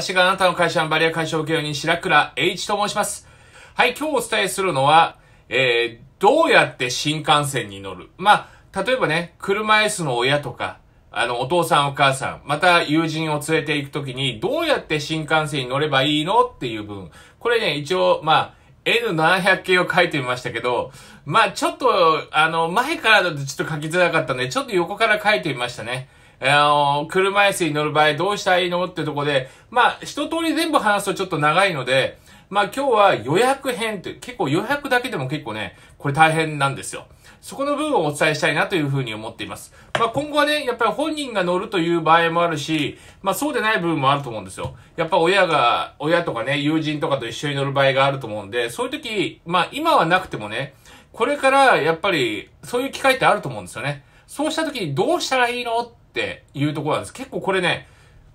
私があなたの会社のバリア解消業人、白倉栄一と申します。はい、今日お伝えするのは、えー、どうやって新幹線に乗る。まあ、例えばね、車椅子の親とか、あの、お父さんお母さん、また友人を連れて行くときに、どうやって新幹線に乗ればいいのっていう分。これね、一応、まあ、N700 系を書いてみましたけど、まあ、ちょっと、あの、前からだとちょっと書きづらかったんで、ちょっと横から書いてみましたね。あの、車椅子に乗る場合どうしたらいいのってとこで、まあ、一通り全部話すとちょっと長いので、まあ今日は予約編って、結構予約だけでも結構ね、これ大変なんですよ。そこの部分をお伝えしたいなというふうに思っています。まあ今後はね、やっぱり本人が乗るという場合もあるし、まあそうでない部分もあると思うんですよ。やっぱ親が、親とかね、友人とかと一緒に乗る場合があると思うんで、そういう時、まあ今はなくてもね、これからやっぱりそういう機会ってあると思うんですよね。そうした時にどうしたらいいのっていうところなんです。結構これね、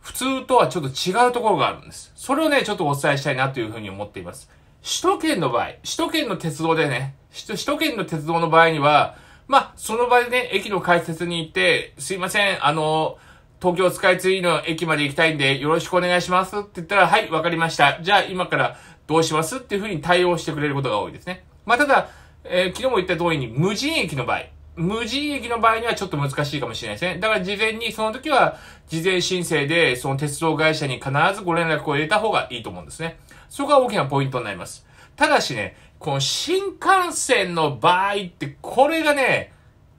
普通とはちょっと違うところがあるんです。それをね、ちょっとお伝えしたいなというふうに思っています。首都圏の場合、首都圏の鉄道でね、首都圏の鉄道の場合には、まあ、その場でね、駅の解説に行って、すいません、あの、東京スカイツリーの駅まで行きたいんで、よろしくお願いしますって言ったら、はい、わかりました。じゃあ今からどうしますっていうふうに対応してくれることが多いですね。まあ、ただ、えー、昨日も言った通りに、無人駅の場合、無人駅の場合にはちょっと難しいかもしれないですね。だから事前に、その時は、事前申請で、その鉄道会社に必ずご連絡を入れた方がいいと思うんですね。そこが大きなポイントになります。ただしね、この新幹線の場合って、これがね、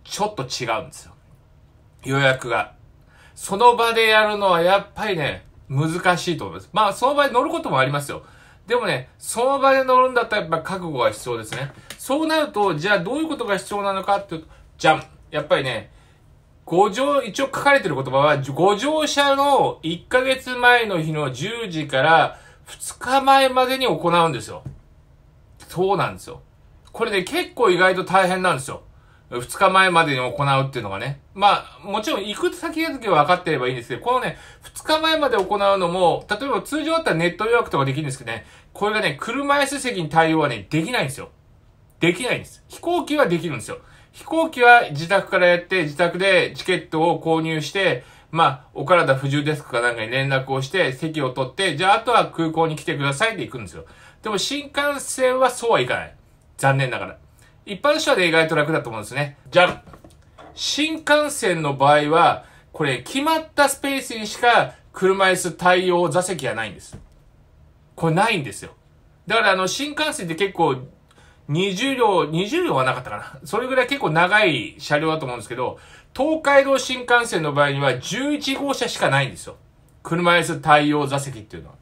ちょっと違うんですよ。予約が。その場でやるのはやっぱりね、難しいと思います。まあ、その場で乗ることもありますよ。でもね、その場で乗るんだったらやっぱ覚悟が必要ですね。そうなると、じゃあどういうことが必要なのかっていうと、じゃん。やっぱりね、ご乗、一応書かれてる言葉は、ご乗車の1ヶ月前の日の10時から2日前までに行うんですよ。そうなんですよ。これね、結構意外と大変なんですよ。2日前までに行うっていうのがね。まあ、もちろん行く先々は分かってればいいんですけど、このね、2日前まで行うのも、例えば通常だったらネット予約とかできるんですけどね、これがね、車椅子席に対応はね、できないんですよ。できないんです。飛行機はできるんですよ。飛行機は自宅からやって、自宅でチケットを購入して、まあ、お体不自由ですかなんかに連絡をして、席を取って、じゃああとは空港に来てくださいって行くんですよ。でも新幹線はそうはいかない。残念ながら。一般車で意外と楽だと思うんですね。じゃあ、新幹線の場合は、これ決まったスペースにしか車椅子対応座席がないんです。これないんですよ。だからあの新幹線って結構20両、20両はなかったかな。それぐらい結構長い車両だと思うんですけど、東海道新幹線の場合には11号車しかないんですよ。車椅子対応座席っていうのは。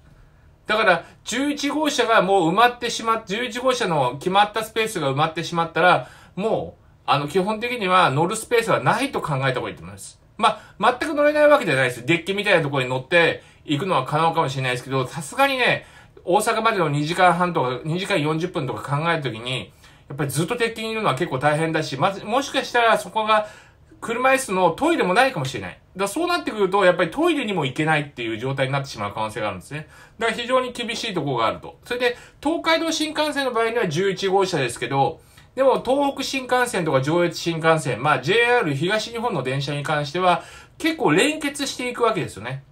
だから、11号車がもう埋まってしまっ、11号車の決まったスペースが埋まってしまったら、もう、あの、基本的には乗るスペースはないと考えた方がいいと思います。まあ、全く乗れないわけじゃないです。デッキみたいなところに乗って行くのは可能かもしれないですけど、さすがにね、大阪までの2時間半とか、2時間40分とか考えるときに、やっぱりずっと鉄筋いるのは結構大変だし、まず、もしかしたらそこが、車椅子のトイレもないかもしれない。だそうなってくると、やっぱりトイレにも行けないっていう状態になってしまう可能性があるんですね。だから非常に厳しいところがあると。それで、東海道新幹線の場合には11号車ですけど、でも東北新幹線とか上越新幹線、まあ JR 東日本の電車に関しては、結構連結していくわけですよね。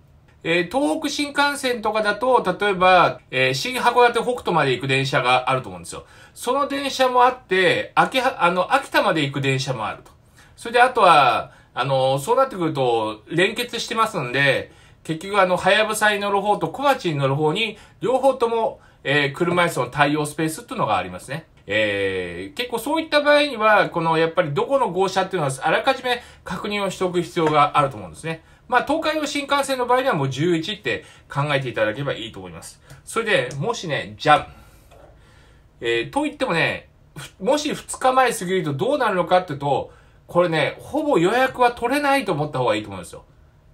えー、東北新幹線とかだと、例えば、えー、新函館北斗まで行く電車があると思うんですよ。その電車もあって、秋あの、秋田まで行く電車もあると。それで、あとは、あの、そうなってくると、連結してますんで、結局あの、はやぶさに乗る方と小町に乗る方に、両方とも、えー、車椅子の対応スペースっていうのがありますね。えー、結構そういった場合には、このやっぱりどこの号車っていうのはあらかじめ確認をしておく必要があると思うんですね。まあ、東海道新幹線の場合ではもう11って考えていただければいいと思います。それで、もしね、じゃあ、えー、と言ってもね、もし2日前過ぎるとどうなるのかっていうと、これね、ほぼ予約は取れないと思った方がいいと思うんですよ。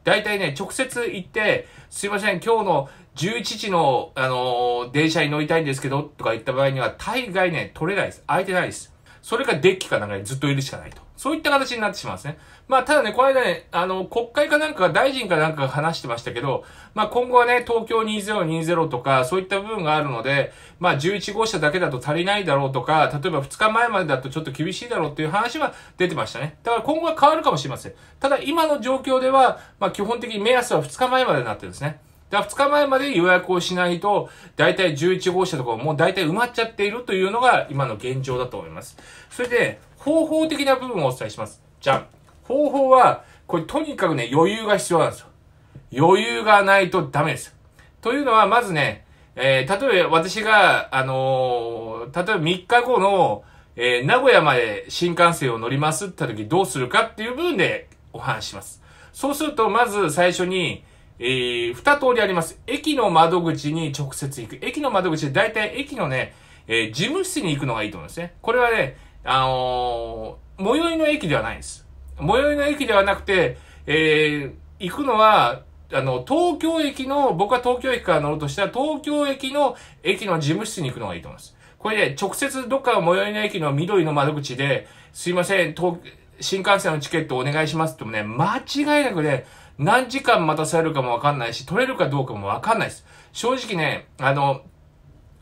大体ね、直接行って、すいません、今日の11時の、あのー、電車に乗りたいんですけど、とか言った場合には、大概ね、取れないです。空いてないです。それかデッキかなんかにずっといるしかないと。そういった形になってしまうんですね。まあ、ただね、この間ね、あの、国会かなんかが、大臣かなんかが話してましたけど、まあ、今後はね、東京2020とか、そういった部分があるので、まあ、11号車だけだと足りないだろうとか、例えば2日前までだとちょっと厳しいだろうっていう話は出てましたね。だから今後は変わるかもしれません。ただ、今の状況では、まあ、基本的に目安は2日前までになってるんですね。だから2日前まで予約をしないと、だいたい11号車とかもうだいたい埋まっちゃっているというのが今の現状だと思います。それで、方法的な部分をお伝えします。じゃあ、方法は、これとにかくね、余裕が必要なんですよ。余裕がないとダメです。というのは、まずね、えー、例えば私が、あのー、例えば3日後の、えー、名古屋まで新幹線を乗りますって言った時どうするかっていう部分でお話します。そうすると、まず最初に、えー、二通りあります。駅の窓口に直接行く。駅の窓口で大体駅のね、えー、事務室に行くのがいいと思うんですね。これはね、あのー、最寄りの駅ではないんです。最寄りの駅ではなくて、えー、行くのは、あの、東京駅の、僕は東京駅から乗るとしたら、東京駅の駅の事務室に行くのがいいと思います。これで、ね、直接どっかの最寄りの駅の緑の窓口で、すいません、新幹線のチケットお願いしますってもね、間違いなくね、何時間待たされるかもわかんないし、取れるかどうかもわかんないです。正直ね、あの、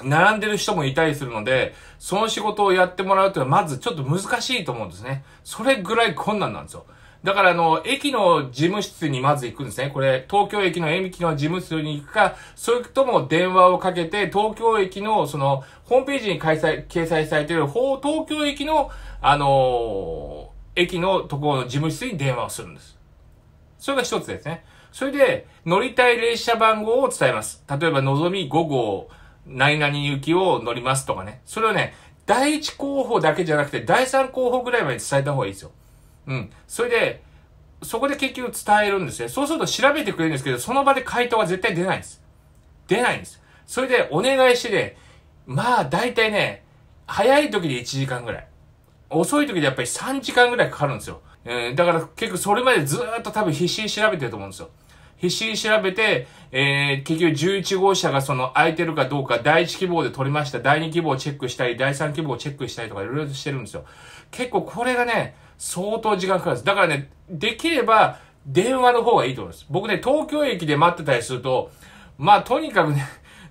並んでる人もいたりするので、その仕事をやってもらうというのは、まずちょっと難しいと思うんですね。それぐらい困難なんですよ。だからあの、駅の事務室にまず行くんですね。これ、東京駅の駅の事務室に行くか、それとも電話をかけて、東京駅の、その、ホームページに開催、掲載されている、東京駅の、あのー、駅のところの事務室に電話をするんです。それが一つですね。それで、乗りたい列車番号を伝えます。例えば、のぞみ5号、何々行きを乗りますとかね。それをね、第一候補だけじゃなくて、第三候補ぐらいまで伝えた方がいいですよ。うん。それで、そこで結局伝えるんですね。そうすると調べてくれるんですけど、その場で回答は絶対出ないんです。出ないんです。それでお願いしてね、まあ大体ね、早い時で1時間ぐらい。遅い時でやっぱり3時間ぐらいかかるんですよ。えー、だから結局それまでずっと多分必死に調べてると思うんですよ。必死に調べて、えー、結局11号車がその空いてるかどうか、第1希望で取りました、第2希望をチェックしたり、第3希望をチェックしたりとかいろいろしてるんですよ。結構これがね、相当時間かかるんです。だからね、できれば電話の方がいいと思います。僕ね、東京駅で待ってたりすると、まあとにかくね、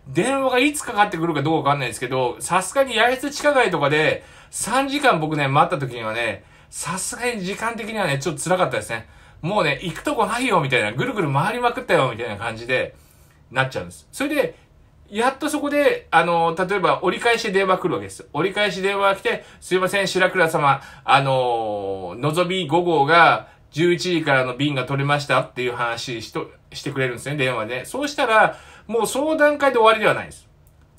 電話がいつかかってくるかどうかわかんないですけど、さすがに八重洲地下街とかで、3時間僕ね、待った時にはね、さすがに時間的にはね、ちょっと辛かったですね。もうね、行くとこないよ、みたいな、ぐるぐる回りまくったよ、みたいな感じで、なっちゃうんです。それで、やっとそこで、あの、例えば折り返し電話来るわけです。折り返し電話が来て、すいません、白倉様、あの、のぞみ5号が11時からの便が取れましたっていう話しと、してくれるんですね、電話で、そうしたら、もうその段階で終わりではないです。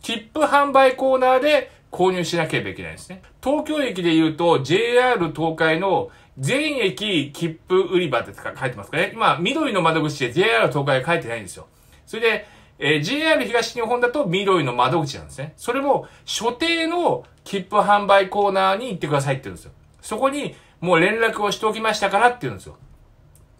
切符販売コーナーで購入しなければいけないですね。東京駅で言うと JR 東海の全駅切符売り場って書いてますかね。今、緑の窓口で JR 東海が書いてないんですよ。それで、えー、JR 東日本だと緑の窓口なんですね。それも、所定の切符販売コーナーに行ってくださいって言うんですよ。そこに、もう連絡をしておきましたからって言うんですよ。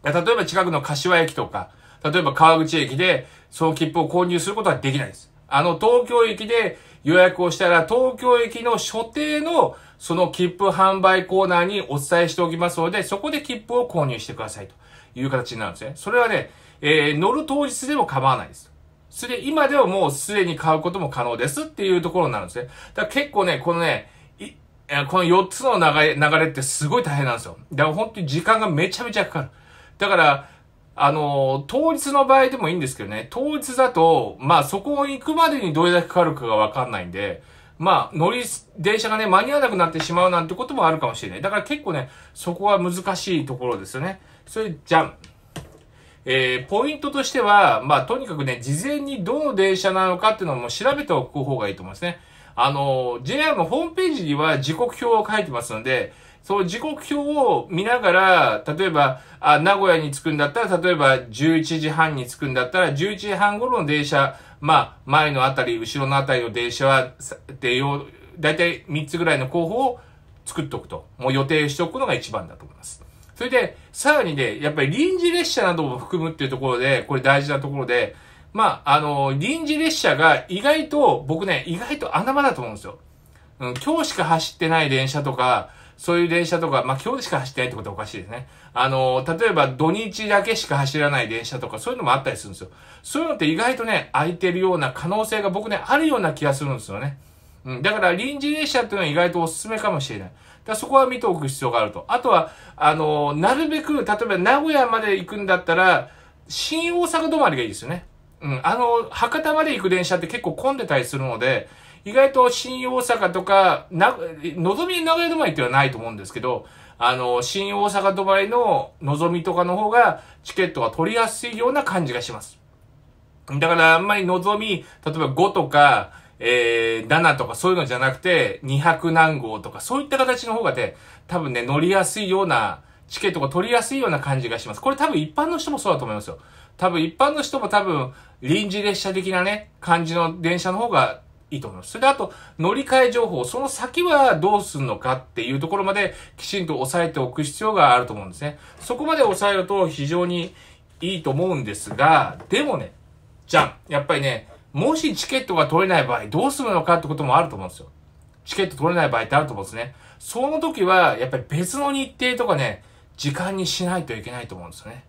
例えば近くの柏駅とか、例えば川口駅でその切符を購入することはできないです。あの東京駅で予約をしたら東京駅の所定のその切符販売コーナーにお伝えしておきますので、そこで切符を購入してくださいという形になるんですね。それはね、えー、乗る当日でも構わないです。それで、今ではもうすでに買うことも可能ですっていうところになるんですね。だから結構ね、このね、この4つの流れ、流れってすごい大変なんですよ。だから本当に時間がめちゃめちゃかかる。だから、あの、当日の場合でもいいんですけどね、当日だと、まあそこを行くまでにどれだけかかるかがわかんないんで、まあ乗り、電車がね、間に合わなくなってしまうなんてこともあるかもしれない。だから結構ね、そこは難しいところですよね。それじゃん。えー、ポイントとしては、まあとにかくね、事前にどの電車なのかっていうのも調べておく方がいいと思いますね。あの、JR のホームページには時刻表を書いてますので、その時刻表を見ながら、例えば、あ、名古屋に着くんだったら、例えば11時半に着くんだったら、11時半頃の電車、まあ、前のあたり、後ろのあたりの電車は、でよ、だいたい3つぐらいの候補を作っておくと。もう予定しておくのが一番だと思います。それで、さらにね、やっぱり臨時列車なども含むっていうところで、これ大事なところで、まあ、あの、臨時列車が意外と、僕ね、意外と穴場だと思うんですよ。うん、今日しか走ってない電車とか、そういう電車とか、まあ、今日しか走ってないってことはおかしいですね。あの、例えば土日だけしか走らない電車とか、そういうのもあったりするんですよ。そういうのって意外とね、空いてるような可能性が僕ね、あるような気がするんですよね。うん。だから臨時列車っていうのは意外とおすすめかもしれない。だそこは見ておく必要があると。あとは、あの、なるべく、例えば名古屋まで行くんだったら、新大阪止まりがいいですよね。うん。あの、博多まで行く電車って結構混んでたりするので、意外と新大阪とか、な、のぞみ長屋止まりってのはないと思うんですけど、あの、新大阪止まりののぞみとかの方が、チケットが取りやすいような感じがします。だからあんまりのぞみ、例えば5とか、えー、7とかそういうのじゃなくて、200何号とか、そういった形の方がで、多分ね、乗りやすいような、チケットが取りやすいような感じがします。これ多分一般の人もそうだと思いますよ。多分一般の人も多分、臨時列車的なね、感じの電車の方がいいと思います。それであと、乗り換え情報、その先はどうすんのかっていうところまできちんと押さえておく必要があると思うんですね。そこまで押さえると非常にいいと思うんですが、でもね、じゃん。やっぱりね、もしチケットが取れない場合、どうするのかってこともあると思うんですよ。チケット取れない場合ってあると思うんですね。その時は、やっぱり別の日程とかね、時間にしないといけないと思うんですよね。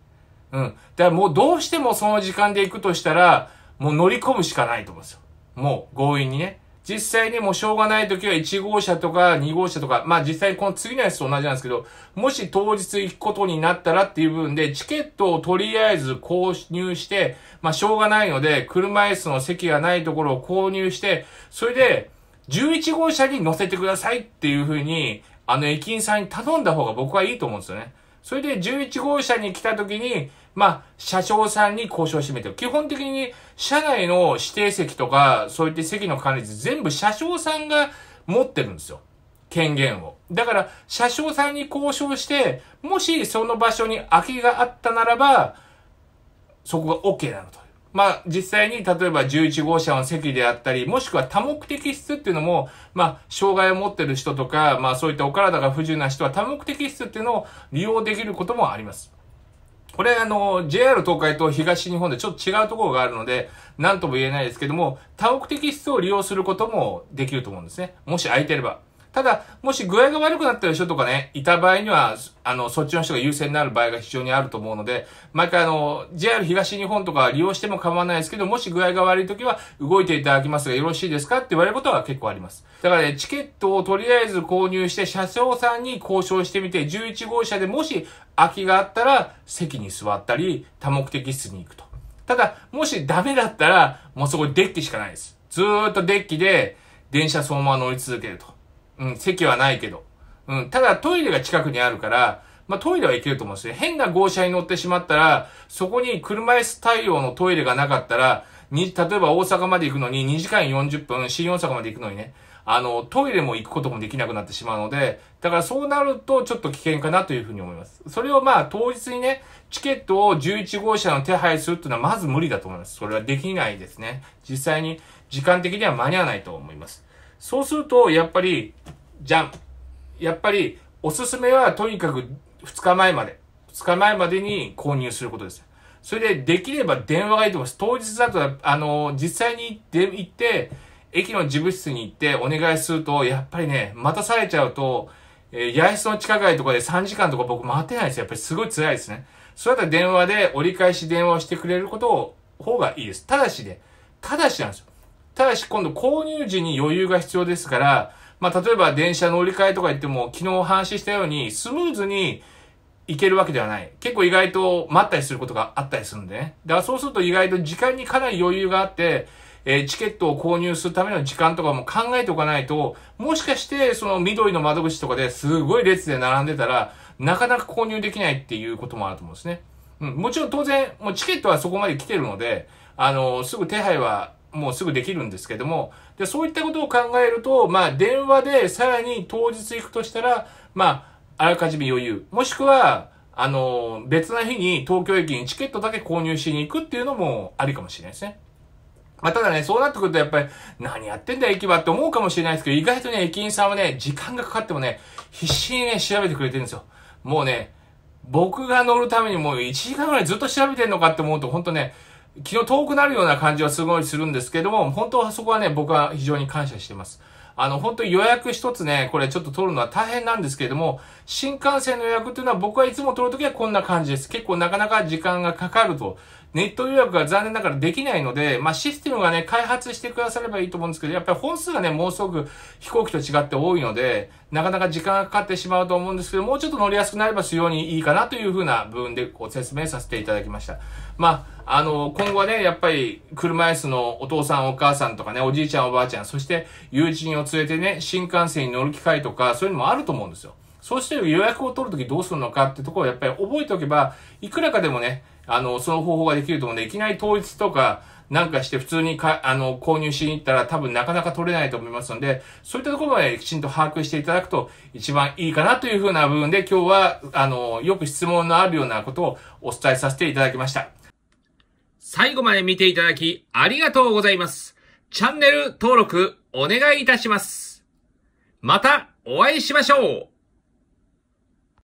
うん。だからもうどうしてもその時間で行くとしたら、もう乗り込むしかないと思うんですよ。もう強引にね、実際にもうしょうがない時は1号車とか2号車とか、まあ実際この次のやつと同じなんですけど、もし当日行くことになったらっていう部分で、チケットをとりあえず購入して、まあしょうがないので、車椅子の席がないところを購入して、それで、11号車に乗せてくださいっていうふうに、あの駅員さんに頼んだ方が僕はいいと思うんですよね。それで11号車に来た時に、まあ、車掌さんに交渉してみて、基本的に車内の指定席とか、そういった席の管理全部車掌さんが持ってるんですよ。権限を。だから、車掌さんに交渉して、もしその場所に空きがあったならば、そこが OK なのと。まあ、実際に、例えば11号車の席であったり、もしくは多目的室っていうのも、まあ、障害を持ってる人とか、まあ、そういったお体が不自由な人は多目的室っていうのを利用できることもあります。これ、あの、JR 東海と東日本でちょっと違うところがあるので、何とも言えないですけども、多目的室を利用することもできると思うんですね。もし空いてれば。ただ、もし具合が悪くなってる人とかね、いた場合には、あの、そっちの人が優先になる場合が非常にあると思うので、毎回あの、JR 東日本とか利用しても構わないですけど、もし具合が悪い時は、動いていただきますがよろしいですかって言われることは結構あります。だからね、チケットをとりあえず購入して、車掌さんに交渉してみて、11号車でもし空きがあったら、席に座ったり、多目的室に行くと。ただ、もしダメだったら、もうそこデッキしかないです。ずーっとデッキで、電車そのまま乗り続けると。うん、席はないけど。うん、ただトイレが近くにあるから、まあ、トイレは行けると思うんですね。変な号車に乗ってしまったら、そこに車椅子対応のトイレがなかったら、に、例えば大阪まで行くのに2時間40分、新大阪まで行くのにね、あの、トイレも行くこともできなくなってしまうので、だからそうなるとちょっと危険かなというふうに思います。それをまあ当日にね、チケットを11号車の手配するっていうのはまず無理だと思います。それはできないですね。実際に時間的には間に合わないと思います。そうすると、やっぱり、じゃん。やっぱり、おすすめはとにかく2日前まで。2日前までに購入することです。それで、できれば電話がいいと思います。当日だと、あの、実際に行って、駅の事務室に行ってお願いすると、やっぱりね、待たされちゃうと、えー、八重洲の地下街とかで3時間とか僕待てないですやっぱりすごい辛いですね。そうやったら電話で折り返し電話をしてくれることを、方がいいです。ただしで、ね、ただしなんですよ。ただし、今度購入時に余裕が必要ですから、まあ、例えば電車乗り換えとか言っても、昨日話したように、スムーズに行けるわけではない。結構意外と待ったりすることがあったりするんでね。だからそうすると意外と時間にかなり余裕があって、えチケットを購入するための時間とかも考えておかないと、もしかしてその緑の窓口とかですごい列で並んでたら、なかなか購入できないっていうこともあると思うんですね。うん、もちろん当然、もうチケットはそこまで来てるので、あの、すぐ手配はもうすぐできるんですけども、でそういったことを考えると、まあ、電話でさらに当日行くとしたら、まあ、あらかじめ余裕。もしくは、あの、別な日に東京駅にチケットだけ購入しに行くっていうのもありかもしれないですね。まあ、ただね、そうなってくるとやっぱり、何やってんだ駅はって思うかもしれないですけど、意外とね、駅員さんはね、時間がかかってもね、必死にね、調べてくれてるんですよ。もうね、僕が乗るためにもう1時間ぐらいずっと調べてんのかって思うと、ほんとね、気の遠くなるような感じはすごいするんですけども、本当はそこはね、僕は非常に感謝してます。あの、本当に予約一つね、これちょっと取るのは大変なんですけれども、新幹線の予約っていうのは僕はいつも取るときはこんな感じです。結構なかなか時間がかかるとネット予約が残念ながらできないので、まあ、システムがね、開発してくださればいいと思うんですけど、やっぱり本数がね、もうすぐ飛行機と違って多いので、なかなか時間がかかってしまうと思うんですけど、もうちょっと乗りやすくなればするようにいいかなというふうな部分でご説明させていただきました。まあ、あの、今後はね、やっぱり車椅子のお父さんお母さんとかね、おじいちゃんおばあちゃん、そして友人を連れてね、新幹線に乗る機会とか、そういうのもあると思うんですよ。そうして予約を取るときどうするのかってところをやっぱり覚えておけば、いくらかでもね、あの、その方法ができると思うんで、いきなり統一とか、なんかして普通にか、あの、購入しに行ったら多分なかなか取れないと思いますので、そういったところまできちんと把握していただくと一番いいかなというふうな部分で今日は、あの、よく質問のあるようなことをお伝えさせていただきました。最後まで見ていただきありがとうございます。チャンネル登録お願いいたします。またお会いしましょう